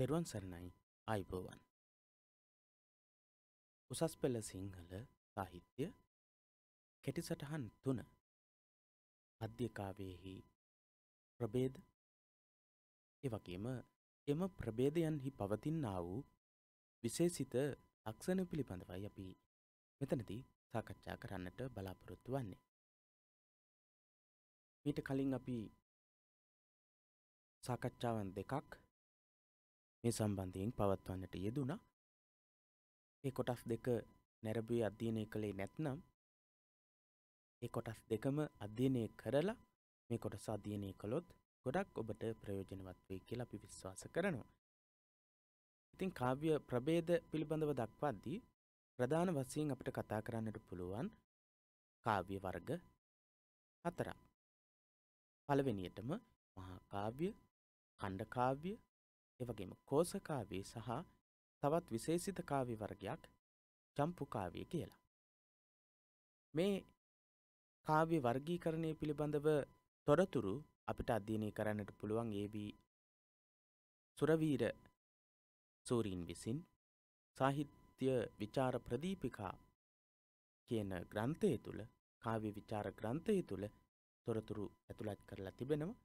තෙරුවන් සරණයි අයිබෝවන් උසස් පෙළ සිංහල සාහිත්‍ය කෙටි සටහන් තුන අධ්‍යකාවයෙහි ප්‍රබේද එවගේම එම ප්‍රබේදයන්හි පවතින්නා වූ විශේෂිත අක්ෂණ පිළිබඳවයි අපි මෙතනදී සාකච්ඡා කරන්නට බලාපොරොත්තු වන්නේ මීට කලින් අපි සාකච්ඡාවන් දෙකක් මේ සම්බන්ධයෙන් පවත්වන්නට යෙදුණා ඒ කොටස් දෙක නැරඹී අධ්‍යයනය කළේ නැත්නම් ඒ කොටස් දෙකම අධ්‍යයනය කරලා මේ කොටස අධ්‍යයනය කළොත් ගොඩක් ඔබට ප්‍රයෝජනවත් වෙයි කියලා අපි විශ්වාස කරනවා. ඉතින් කාව්‍ය ප්‍රභේද පිළිබඳව දක්වද්දී ප්‍රධාන වශයෙන් අපිට කතා කරන්නට පුළුවන් කාව්‍ය වර්ග හතරක්. පළවෙනියටම මහා කාව්‍ය, ඛණ්ඩ කාව්‍ය, එවගේම කෝසකාවේ සහ තවත් විශේෂිත කාවි වර්ගයක් චම්පුකාවේ කියලා. මේ කාව්‍ය වර්ගීකරණය පිළිබඳව තොරතුරු අපිට අධ්‍යයනය කරන්නට පුළුවන් AB සුරවීර සූරීන් විසින් සාහිත්‍ය විචාර ප්‍රදීපිකා කියන ග්‍රන්ථය තුළ කාව්‍ය විචාර ග්‍රන්ථය තුළ තොරතුරු ඇතුළත් කරලා තිබෙනවා.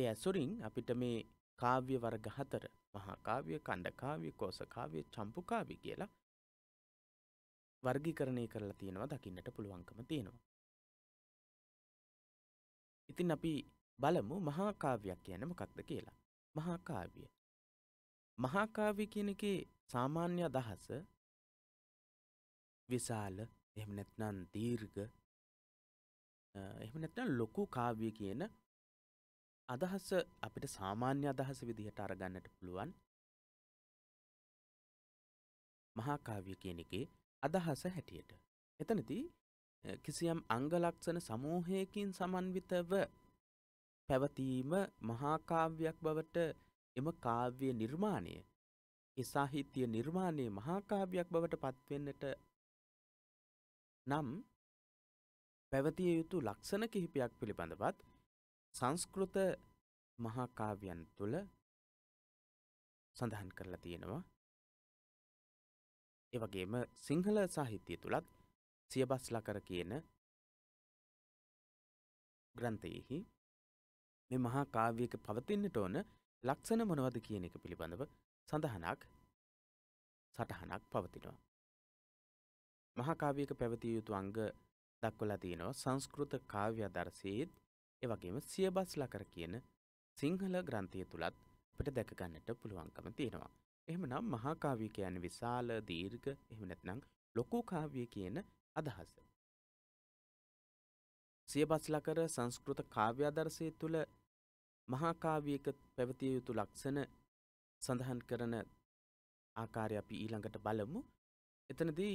ඒ ඇසුරින් අපිට මේ කාව්‍ය වර්ග හතර මහාකාව්‍ය කණ්ඩකාව්‍ය කෝසකාව්‍ය චම්පුකාවි කියලා වර්ගීකරණය කරලා තියෙනවා දකින්නට පුළුවන්කම තියෙනවා. ඉතින් අපි බලමු මහාකාව්‍යයක් කියන මොකක්ද කියලා. මහාකාව්‍ය. මහාකාව්‍ය කියන එකේ සාමාන්‍ය අදහස විශාල එහෙම නැත්නම් දීර්ඝ එහෙම නැත්නම් ලොකු කාව්‍ය කියන අදහස අපිට සාමාන්‍ය අදහස විදිහට අරගන්නට පුළුවන් මහාකාව්‍ය කියන එකේ අදහස හැටියට. එතනදී කිසියම් අංගලක්ෂණ සමූහයකින් සමන්විතව පැවතීම මහාකාව්‍යයක් බවට එම කාව්‍ය නිර්මාණය සාහිත්‍ය නිර්මාණය මහාකාව්‍යයක් බවට පත්වෙන්නට නම් පැවතිය යුතු ලක්ෂණ කිහිපයක් පිළිබඳවත් සංස්කෘත මහාකාව්‍යන් තුළ සඳහන් කරලා තියෙනවා එවගේම සිංහල සාහිත්‍යය තුළත් සියබස්ලකර කියන ග්‍රන්ථයෙහි මේ මහා කාව්‍යක පවතින්නට ඕන ලක්ෂණ මොනවද කියන එක පිළිබඳව සඳහනක් සටහනක් පවතිනවා. මහාකාව්‍යක පැවතිය යුතු අංග දක්වලා තියෙනවා සංස්කෘත කාව්‍ය දර්ශයේත් එවගේම සියබස්ලකර කියන සිංහල ග්‍රන්ථය තුළත් අපට දැකගන්නට පුළුවන්කම තියෙනවා. එහෙමනම් මහාකාව්‍ය කියන්නේ විශාල දීර්ඝ එහෙම නැත්නම් ලොකු කාව්‍ය කියන අදහස. සියබස්ලකර සංස්කෘත කාව්‍ය ආදර්ශය තුළ මහාකාව්‍යයක පැවතිය යුතු ලක්ෂණ සඳහන් කරන ආකාරය අපි ඊළඟට බලමු. එතනදී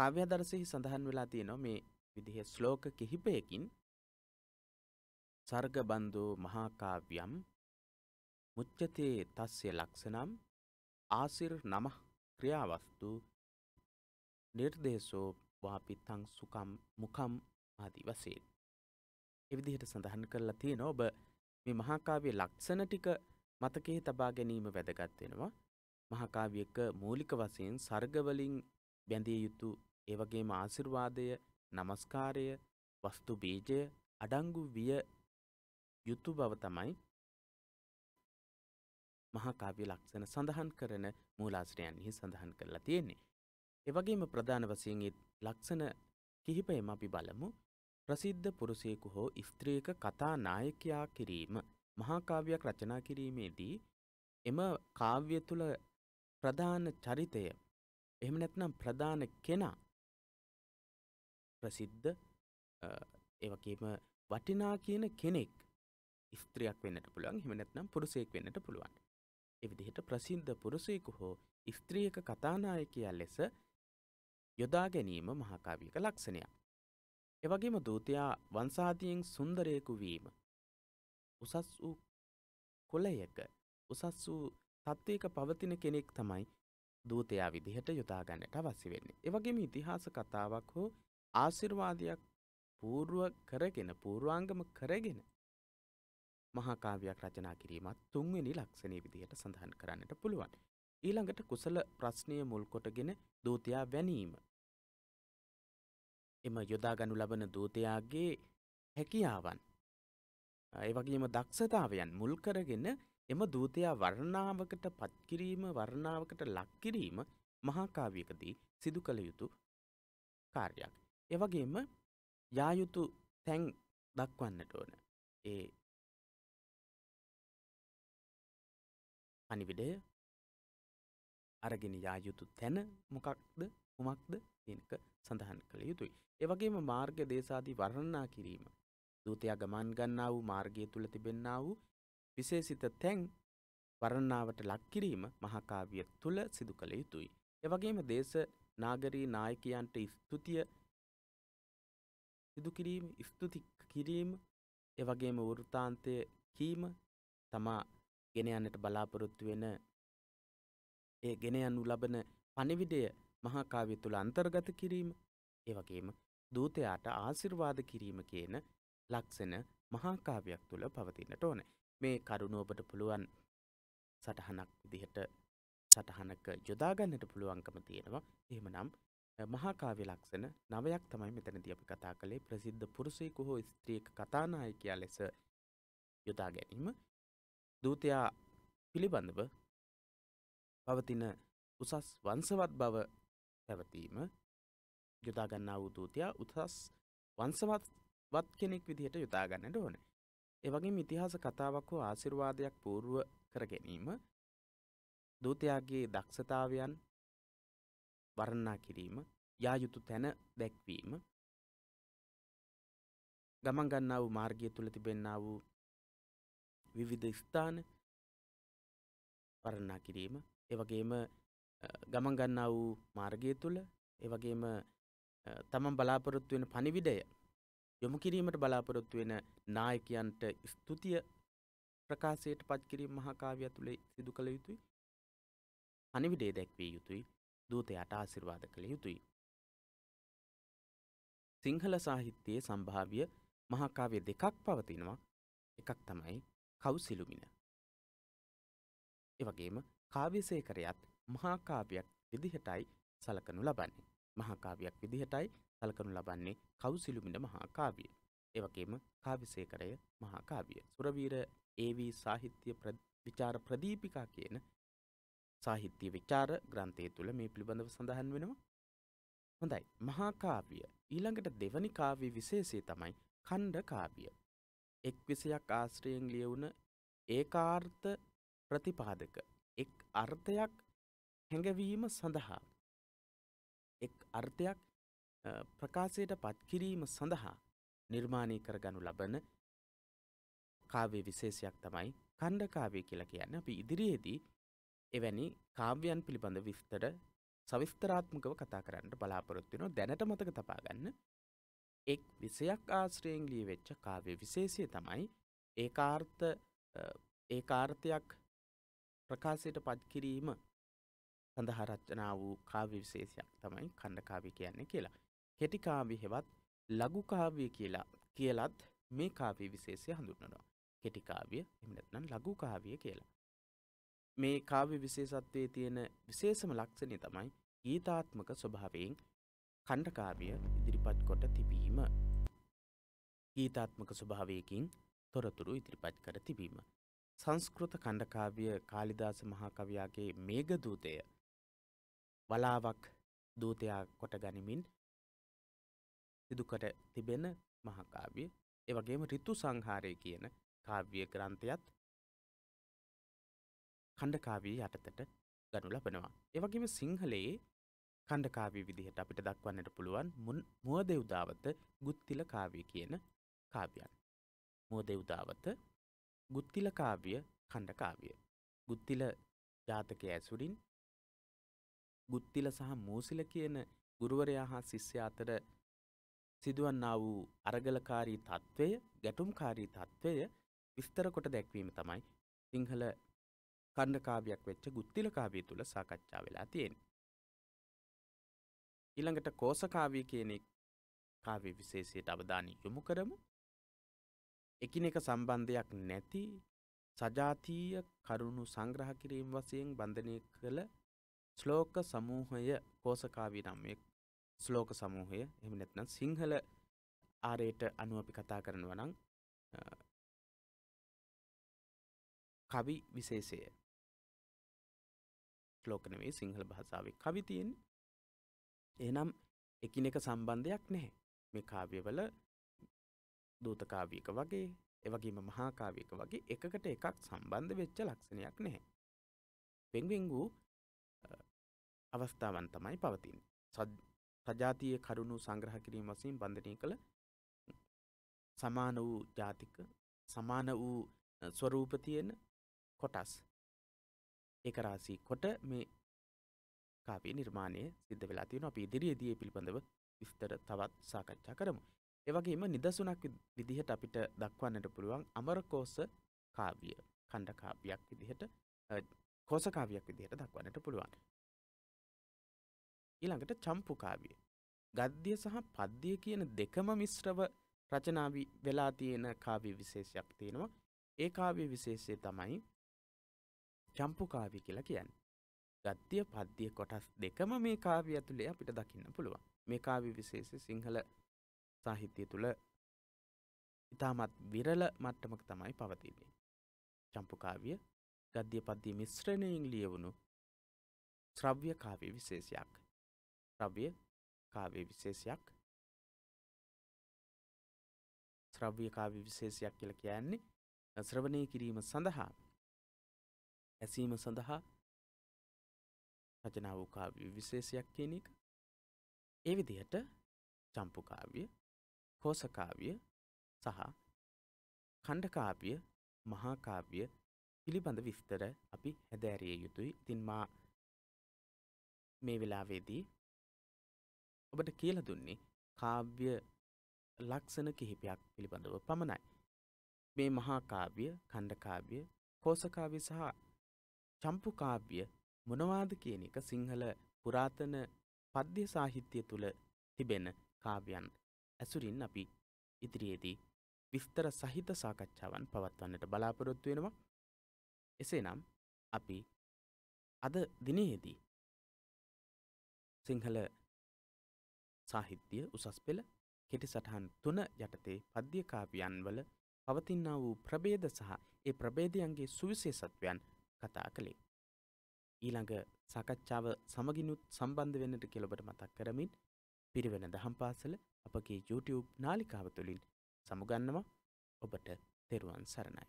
කාව්‍ය ආදර්ශෙහි සඳහන් වෙලා තියෙනවා මේ විදිහේ ශ්ලෝක කිහිපයකින් සර්ගබන්ධෝ මහාකාව්‍යම් මුච්චතේ තස්ය ලක්ෂනම් ආසිර් නම ක්‍රියාවස්තු නිර්දේශෝ වාපිත්තං සුකම් මුකම් ආදි වශයෙන්. එවිදිහට සඳහන් කරලා තියෙන ඔබ මේ මහාකාව්‍ය ලක්ෂණ ටික මතකයේ තබා ගැනීම වැදගත් වෙනවා. මහාකාව්‍යක මූලික වශයෙන් සර්ගවලින් බැඳිය යුතු ඒ වගේම ආශිර්වාදය, নমස්කාරය, වස්තු බීජය අඩංගු විය යුතු බව තමයි මහාකාව්‍ය ලක්ෂණ සඳහන් කරන මූලාශ්‍රයන්හි සඳහන් කරලා තියෙන්නේ. එවගේම ප්‍රධාන වශයෙන් ලක්ෂණ කිහිපයම අපි බලමු. ප්‍රසිද්ධ පුරුෂයෙකු හෝ ස්ත්‍රීක කතා නායකයා කිරීම මහාකාව්‍යයක් රචනා කිරීමේදී එම කාව්‍ය තුළ ප්‍රධාන චරිතය එහෙම නැත්නම් ප්‍රධාන කෙනා ප්‍රසිද්ධ ඒවගේම වටිනා කියන කෙනෙක් ස්ත්‍රියක් වෙන්නට පුළුවන් හිමනැත්නම් පුරුසයෙක් වෙන්නට පුළුවන්. එවිදිහට ප්‍රසිද්ධ පුරුසයකු හෝ ස්ත්‍රියක කතානායකයා ලෙස යොදා ගැනීම මහකාවියක ලක්ෂණයක්. එවගේම දූතියා වංසාතියෙන් සුන්දරයෙකු වීම. උසස් වූ කොලයක උසස් වූ තත්ත්වයක පවතින කෙනෙක් තමයි දූතයා විදිහට යොදාගන්නට අවසි වෙන්නේ. එවගේම ඉතිහාස කතාවක් හෝ ආසිර්වාදයක් පූර්ුව කරගෙන පූර්වාංගම කරගෙන මහාකාවයක් රචනා කිරීමත් තුන්වෙනි ලක්ෂණය විදිහට සඳහන් කරන්නට පුළුවන්. ඊළඟට කුසල ප්‍රශ්නය මුල්කොටගෙන දූතයා වැනීම. එම යොදාගනු ලබන දූතයාගේ හැකියාවන්. ඒවගේම දක්ෂතාවයන් මුල්කරගෙන එම දූතයා වර්ණාවකට පත්කිරීම වර්ණාවකට ලක්කිරීම මහාකාවියකදී සිදු කළ යුතු කාර්යක්. එවගේම යායුතු තැන් දක්වන්නට ඕන. ඒ පනිවිඩය අරගෙන යා යුතු තැන මොකක්ද කුමක්ද තිනක සඳහන් කළ යුතුයි. එවගේම මාර්ග දේශාදී වරණනා කිරීම. දූතයා ගමන් ගන්නා වූ මාර්ගය තුළ තිබෙන්න්න වූ විශේසිත තැන් වරණාවට ලක්කිරීම මහකාවිය තුළ සිදු කළ යුතුයි. එවගේම දේශ නාගරී නායකයන්ට ස්තුතිය සිදුකිරීම ස්තුති කිරීම එවගේම වෘතාන්තය කීම තමා ගෙන යන්නට බලාපොරොත්තු වෙන ඒ ගෙන යනු ලබන පණිවිඩය මහාකාව්‍ය තුළ අන්තර්ගත කිරීම ඒ වගේම දූතයාට ආශිර්වාද කිරීම කියන ලක්ෂණ මහාකාව්‍යයක් තුළ පවතිනට ඕන මේ කරුණ ඔබට පුළුවන් සටහනක් විදිහට සටහනක යොදාගන්නට පුළුවන්කම තියෙනවා එහෙමනම් මහාකාව්‍ය ලක්ෂණ නවයක් තමයි මෙතනදී අපි කතා කළේ ප්‍රසිද්ධ පුරුෂයෙකු හෝ ස්ත්‍රියක කතානායකයා ලෙස යොදා ගැනීම දූතයා පිළිබඳව පවතින උසස් වංසවත් බව පැවතීම යොදාගන්නා වූ දූතියා උසස් වංසවත් වත් කෙනෙක් විදිහට යොදාගන්නට ඕන. එවගේ ඉතිහාස කතාවක් හෝ ආසිර්වාදයක් පූර්ව කර ගැනීම දූතයාගේ දක්ෂතාවයන් වරණා කිරීම යායුතු තැන දැක්වීම ගමන් ගන්නා වූ මාර්ගය තුළ තිබෙන්න්නා වූ විවිධ ස්ථාන පරණා කිරීම ඒවගේම ගමන් ගන්නා වූ මාර්ගය තුළ ඒවගේම තමන් බලාපොරොත්තු වෙන පණිවිඩය යොමු කිරීමට බලාපොරොත්තු වෙන නායකයන්ට ස්තුතිය ප්‍රකාශයට පත්කිරීම මහකාව්‍ය තුළේ සිදු කළ යුතුයි අනිවිඩේ දැක්විය යුතුයි දූතයට ආසිර්වාද කළ යුතුයි. සිංහල සාහිත්‍යයේ සම්භාව්‍ය මහකාව්‍ය දෙකක් පවතිනවා එකක් තමයි කවුසිලුමින. එවගේම කාව්‍යසේකරයත් මහාකාවයක් විදිහටයි සලකනු ලබන්නේ. මහාකාවයක් විදිහටයි සලකනු ලබන්නේ කවුසිලුමින මහාකාවිය. එවගේම කාවිසේකරය මහාකාවිය. සුරවීර ඒවී සාහිත්‍ය විචාර ප්‍රදීපිකා කියන සාහිත්‍ය විචාර ග්‍රන්ථය තුළ මේ පිළිබඳව සඳහන් වෙනවා. හොඳයි මහාකාවිය ඊළඟට දෙවනි කාවී විශේෂය තමයි කණ්ඩ කාවිය. එක් විසයක් ආශ්‍රයෙන් ලියවුන ඒකාර්ථ ප්‍රතිපාදක එක් අර්ථයක් හැඟවීම සඳහා එක් අර්ථයක් ප්‍රකාශයට පත්කිරීම සඳහා නිර්මාණය කරගනු ලබන කාව්‍ය විශේෂයක් තමයි කණ්ඩකාවය කියලා කියන්න අපි ඉදිරියේදී එවැනි කාව්‍යයන් පිළිබඳ විස්තර සවිස්තරාත්මකව කතා කරන්නට බලාපොරොත්තු වෙනවා දැනට මතක තබා ගන්න එක් විසයක් ආශ්‍රයෙන් ලී වෙච්ච කාව්‍ය විශේෂය තමයි ඒකාර්ථ ඒකාර්ථයක් ප්‍රකාශයට පත්කිරීම සඳහා රචනා වූ කාව්‍ය විශේෂයක් තමයි කණ්ඩකාවි කියන්නේ කියලා. කෙටිකාවි හෙවත් ලඝුකාව්‍ය කියලා කියලත් මේ කාව්‍ය විශේෂය හඳුන්වනවා. කෙටිකාව්‍ය එහෙම නැත්නම් ලඝුකාව්‍ය කියලා. මේ කාව්‍ය විශේෂත්වයේ තියෙන විශේෂම ලක්ෂණය තමයි ගීතාත්මක ස්වභාවයෙන් කණ්ඩකාව්‍ය ඉදිරිපත් කොට තිබීම. ගීතාත්මක ස්වභාවයකින් තොරතුරු ඉදිරිපත් කර තිබීම. සංස්කෘත කණ්ඩකාව්‍ය කාලිදාස මහාකවයාගේ මේගදූතය වලාවක් දූතයා කොට ගනිමින් සිදුකට තිබෙන මහකාව්‍ය එවගේම රිතු සංහාරය කියන කාව්‍ය ග්‍රන්ථයත් කණ්ඩකාවී යටතට ගනු ලබනවා. එවගේම සිංහලයේ කණ්ඩකාවී විදිහට අපිට දක්වන්නට පුළුවන් මුන් මුවදෙව්දාවත ගුත්තිල කාවය කියන කාව්‍යන්. මුවදෙව්දාවත ගුත්තිල කාව්‍ය කණ්ඩකාවය. ගුත්තිල ජාතක ඇසුරින් ගුත්තිල සහ මූසිල කියන ගුරුවරයා හා ශිස්්‍ය අතර සිදුවන්නා වූ අරගලකාරී තත්ත්වය ගැටුම්කාරී තත්ත්වය විස්තරකොට දැක්වීම තමයි සිංහල කණ්ඩකාවයක් වෙච්ච ගුත්තිල කාවය තුළ සාකච්ඡා වෙලා තියෙන් ඊළඟට කෝසකාවය කියනෙක් කාව්‍ය විශේෂයට අවධානය යොමු කරමු එකිනෙක සම්බන්ධයක් නැති සජාතීය කරුණු සංග්‍රහ කිරීම වසයෙන් බන්ධනය කළ ශ්ලෝක සමූහය කෝසකාවී නම්ෙක් ශ්ලෝක සමූහය එම නැත්නම් සිංහල ආරයට අනුව අපි කතා කරනව නං කවි විශේෂය ශ්ලෝකනවේ සිංහල භාසාාවේ කවිතියෙන් එහනම් එකිනෙක සම්බන්ධයක් නැහැ මේ කාව්‍යවල දූතකාව්‍යක වගේ එවගේම මහාකාව්‍යක වගේ එකකට එකක් සම්බන්ධ වෙච්ච ලක්ෂණයක් නැහැ. පෙන්වෙංගු අවස්ථාවන් තමයි පවතින්. සජාතිය කරුණු සංග්‍රහ කිරීම වසින් බන්ධනය කළ සමාන වූ ජාතික සමාන වූ ස්වරූපතියෙන කොටස් එකරාසී කොට මේ කාපේ නිර්මාණය සිද්ධ වෙලා තියෙන අපි ඉදිරියේදී පිළිබඳව විස්තර තවත් සාකච්ඡා කරමු. ඒවගේම නිදසුනක් විදිහට අපිට දක්වන්නට පුළුවන් අමරකෝස කාව්‍ය කණ්ඩකාව්‍යයක් විදිහට කෝසකාව්‍යයක් විදිහට දක්වන්නට පුළුවන්. ඊළඟට චම්පු කාව්‍ය. ගද්‍ය සහ පද්‍ය කියන දෙකම මිශ්‍රව රචනාවි වෙලා තියෙන කාව්‍ය විශේෂයක් තියෙනවා. ඒ කාව්‍ය විශේෂය තමයි චම්පු කාව්‍ය කියලා කියන්නේ. ගත්තිය පද්දිය කොටස් දෙකම මේ කාව්‍ය ඇතුළේ අපිට දකින්න පුළුවන් මේ කාව්‍ය විශේෂ සිංහල සාහිත්‍යය තුළ ඉතාමත් විරල මට්ටමක තමයි පවතින්නේ. චම්පුකාව්‍ය ගද්‍ය පද්දිය මිශ්‍රණයෙන් ලියවුණු ශ්‍රව්‍ය කාව්‍ය විශේෂයක් ශ්‍රව්‍ය කාව්‍ය විශේෂයක් ශ්‍රව්‍ය කාව්‍ය විශේෂයක් කියල කියන්නේ ශ්‍රවණය කිරීම සඳහා ඇසීම සඳහා රචනාව කාව්‍ය විශේෂයක් කියන එක. ඒ විදිහට චම්පුකාව්‍ය කෝසකාව්‍ය සහ කණ්ඩකාව්‍ය මහාකාව්‍ය පිළිබඳ විස්තර අපි හැදෑරිය යුතුයි. ඉතින් මා මේ වෙලාවේදී ඔබට කියලා දුන්නේ කාව්‍ය ලක්ෂණ කිහිපයක් පිළිබඳව පමණයි. මේ මහාකාව්‍ය කණ්ඩකාව්‍ය කෝසකාව්‍ය සහ චම්පුකාව්‍ය මොනවාද කියන එක සිංහල පුරාතන පද්‍ය සාහිත්‍යය තුළ තිබෙන කාව්‍යන් ඇසුරින් අපි ඉදිරියේදී විස්තර සහිත සාකච්ඡාවන් පවත්වන්නට බලාපොරොත්තු වෙනවා. එසේනම් අපි අද දිනයේදී සිංහල සාහිත්‍ය උසස් පෙළ කෙටි සටහන් තුන යටතේ පද්‍යකාව්‍යන් වල පවතින්නා වූ ප්‍රබේද සහ ඒ ප්‍රබේදයන්ගේ සුවිශේෂත්වයන් කතා කළේ. ඊළඟ සකච්ඡාව සමගිනුත් සම්බන්ධ වෙන්නට කෙලබට මතක් කරමින් පිරිවෙන දහම් පාසල අපගේ YouTube නාලිකාව තුළින් සමුගන්නවා ඔබට තෙරුවන් සරණයි.